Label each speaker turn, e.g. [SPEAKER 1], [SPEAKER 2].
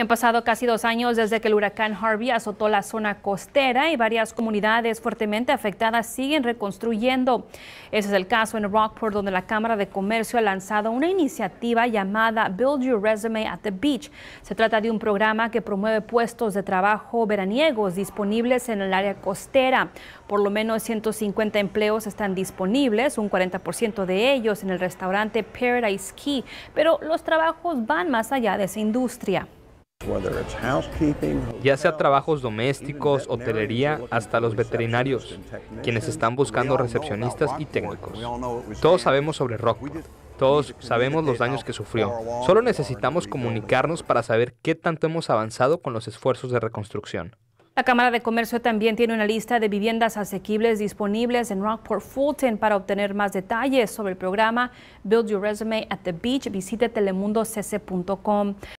[SPEAKER 1] han pasado casi dos años desde que el huracán Harvey azotó la zona costera y varias comunidades fuertemente afectadas siguen reconstruyendo. Ese es el caso en Rockport, donde la Cámara de Comercio ha lanzado una iniciativa llamada Build Your Resume at the Beach. Se trata de un programa que promueve puestos de trabajo veraniegos disponibles en el área costera. Por lo menos 150 empleos están disponibles, un 40% de ellos en el restaurante Paradise Key, pero los trabajos van más allá de esa industria
[SPEAKER 2] ya sea trabajos domésticos, hotelería, hasta los veterinarios, quienes están buscando recepcionistas y técnicos. Todos sabemos sobre Rock. todos sabemos los daños que sufrió. Solo necesitamos comunicarnos para saber qué tanto hemos avanzado con los esfuerzos de reconstrucción.
[SPEAKER 1] La Cámara de Comercio también tiene una lista de viviendas asequibles disponibles en Rockport Fulton. Para obtener más detalles sobre el programa Build Your Resume at the Beach, visite telemundocc.com.